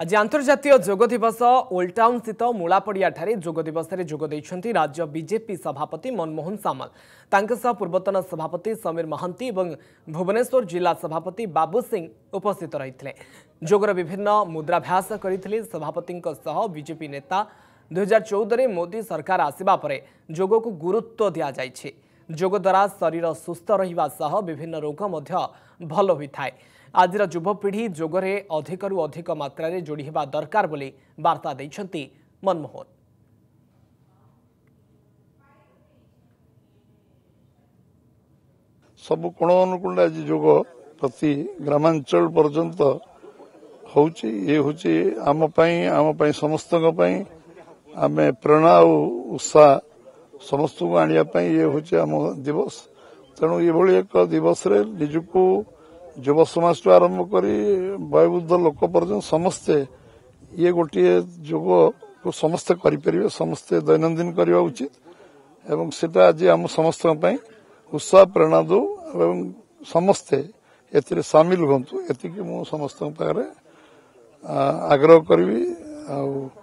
आज आंतर्जातीय जोग दिवस ओल्टाउन स्थित मूलापड़िया जोग दिवस में जोग राज्य बीजेपी सभापति मनमोहन सामल पूर्वतन सभापति समीर महांती भुवनेश्वर जिला सभापति बाबू सिंह उपस्थित रही जोगर विभिन्न मुद्राभ्यास कर सभापति बीजेपी नेता दुई हजार चौदह मोदी सरकार आसवापुर जोग को गुरुत्व दि जाए ଯୋଗ ଦ୍ୱାରା ଶରୀର ସୁସ୍ଥ ରହିବା ସହ ବିଭିନ୍ନ ରୋଗ ମଧ୍ୟ ଭଲ ହୋଇଥାଏ ଆଜିର ଯୁବପିଢ଼ି ଯୋଗରେ ଅଧିକରୁ ଅଧିକ ମାତ୍ରାରେ ଯୋଡ଼ି ହେବା ଦରକାର ବୋଲି ବାର୍ତ୍ତା ଦେଇଛନ୍ତି ମନମୋହନ ସବୁ କୋଣ ଅନୁକୋଣରେ ଆଜି ଯୋଗ ପ୍ରତି ଗ୍ରାମାଞ୍ଚଳ ପର୍ଯ୍ୟନ୍ତ ହେଉଛି ଇଏ ହେଉଛି ଆମ ପାଇଁ ଆମ ପାଇଁ ସମସ୍ତଙ୍କ ପାଇଁ ଆମେ ପ୍ରେରଣା ଆଉ ଉତ୍ସାହ ସମସ୍ତଙ୍କୁ ଆଣିବା ପାଇଁ ଇଏ ହେଉଛି ଆମ ଦିବସ ତେଣୁ ଏଭଳି ଏକ ଦିବସରେ ନିଜକୁ ଯୁବ ସମାଜଠୁ ଆରମ୍ଭ କରି ବୟବୃଦ୍ଧ ଲୋକ ପର୍ଯ୍ୟନ୍ତ ସମସ୍ତେ ଇଏ ଗୋଟିଏ ଯୋଗକୁ ସମସ୍ତେ କରିପାରିବେ ସମସ୍ତେ ଦୈନନ୍ଦିନ କରିବା ଉଚିତ ଏବଂ ସେଟା ଆଜି ଆମ ସମସ୍ତଙ୍କ ପାଇଁ ଉତ୍ସାହ ପ୍ରେରଣା ଦେଉ ଏବଂ ସମସ୍ତେ ଏଥିରେ ସାମିଲ ହୁଅନ୍ତୁ ଏତିକି ମୁଁ ସମସ୍ତଙ୍କ ପାଖରେ ଆଗ୍ରହ କରିବି ଆଉ